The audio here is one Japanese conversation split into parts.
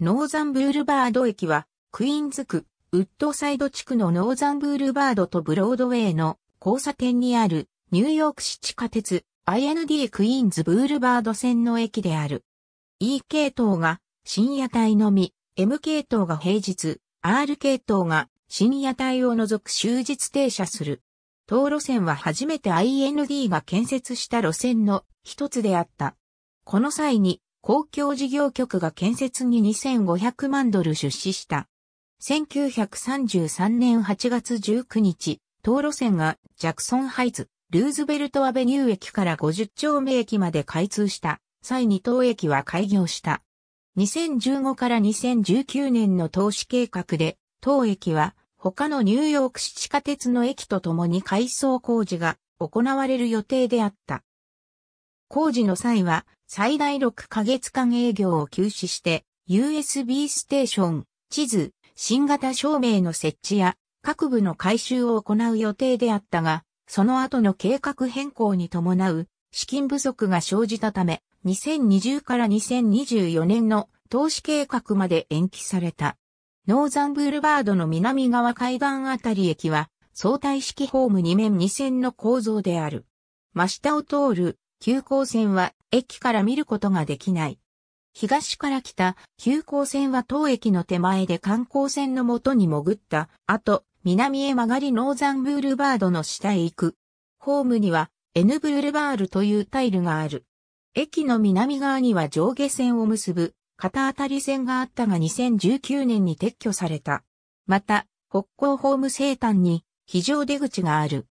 ノーザンブールバード駅は、クイーンズ区、ウッドサイド地区のノーザンブールバードとブロードウェイの交差点にあるニューヨーク市地下鉄 i n d クイーンズブールバード線の駅である。E 系統が深夜帯のみ、M 系統が平日、R 系統が深夜帯を除く終日停車する。当路線は初めて IND が建設した路線の一つであった。この際に公共事業局が建設に2500万ドル出資した。1933年8月19日、道路線がジャクソンハイズ、ルーズベルトアベニュー駅から50丁目駅まで開通した際に当駅は開業した。2015から2019年の投資計画で、当駅は他のニューヨーク市地下鉄の駅とともに改装工事が行われる予定であった。工事の際は最大6ヶ月間営業を休止して USB ステーション、地図、新型照明の設置や各部の改修を行う予定であったが、その後の計画変更に伴う資金不足が生じたため、2020から2024年の投資計画まで延期された。ノーザンブルバードの南側海岸あたり駅は相対式ホーム2面2線の構造である。真下を通る急行線は駅から見ることができない。東から来た急行線は当駅の手前で観光船の元に潜った後、南へ曲がりノーザンブールバードの下へ行く。ホームには N ブールバールというタイルがある。駅の南側には上下線を結ぶ片当たり線があったが2019年に撤去された。また、北港ホーム生誕に非常出口がある。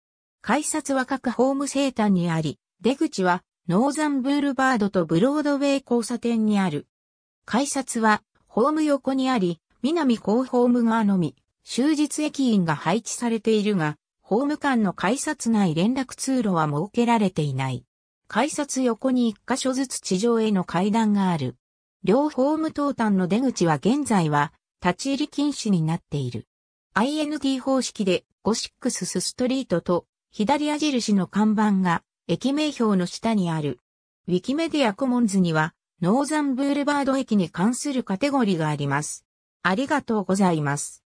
改札は各ホーム生誕にあり、出口はノーザンブールバードとブロードウェイ交差点にある。改札はホーム横にあり、南高ホーム側のみ、終日駅員が配置されているが、ホーム間の改札内連絡通路は設けられていない。改札横に一箇所ずつ地上への階段がある。両ホーム東端の出口は現在は立ち入り禁止になっている。INT 方式でゴシックスストリートと左矢印の看板が駅名表の下にある。ウィキメディアコモンズには、ノーザンブールバード駅に関するカテゴリーがあります。ありがとうございます。